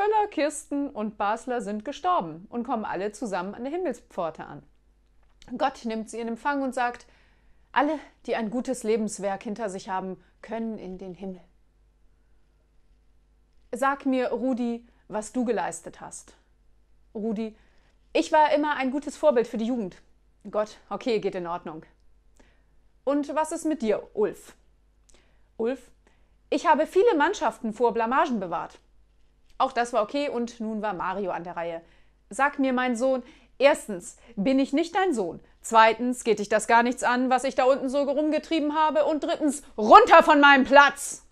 Völler, Kirsten und Basler sind gestorben und kommen alle zusammen an der Himmelspforte an. Gott nimmt sie in Empfang und sagt, alle, die ein gutes Lebenswerk hinter sich haben, können in den Himmel. Sag mir, Rudi, was du geleistet hast. Rudi, ich war immer ein gutes Vorbild für die Jugend. Gott, okay, geht in Ordnung. Und was ist mit dir, Ulf? Ulf, ich habe viele Mannschaften vor Blamagen bewahrt. Auch das war okay und nun war Mario an der Reihe. Sag mir, mein Sohn, erstens bin ich nicht dein Sohn. Zweitens geht dich das gar nichts an, was ich da unten so rumgetrieben habe. Und drittens, runter von meinem Platz!